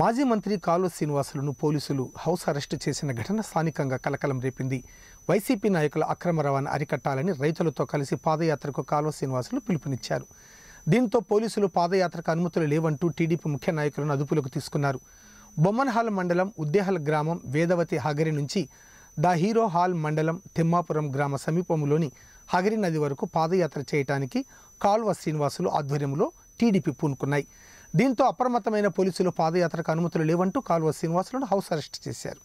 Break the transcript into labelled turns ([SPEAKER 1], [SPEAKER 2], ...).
[SPEAKER 1] మాజీ మంత్రి కాలు శ్రీనివాసులను పోలీసులు హౌస్ అరెస్టు చేసిన ఘటన స్థానికంగా కలకలం రేపింది వైసీపీ నాయకుల అక్రమ రవాణా అరికట్టాలని రైతులతో కలిసి పాదయాత్రకు కాలువ శ్రీనివాసులు పిలుపునిచ్చారు దీంతో పోలీసులు పాదయాత్రకు అనుమతులు లేవంటూ టీడీపీ ముఖ్య నాయకులను అదుపులోకి తీసుకున్నారు బొమ్మన్హాల్ మండలం ఉద్దేహల్ గ్రామం వేదవతి హగరి నుంచి ద హీరో హాల్ మండలం తిమ్మాపురం గ్రామ సమీపంలోని హగరి నది వరకు పాదయాత్ర చేయడానికి కాలువ శ్రీనివాసులు ఆధ్వర్యంలో టీడీపీ పూనుకున్నాయి దీంతో అప్రమత్తమైన పోలీసులు పాదయాత్రకు అనుమతులు లేవంటూ కాలువ శ్రీనివాసులను హౌస్ అరెస్ట్ చేశారు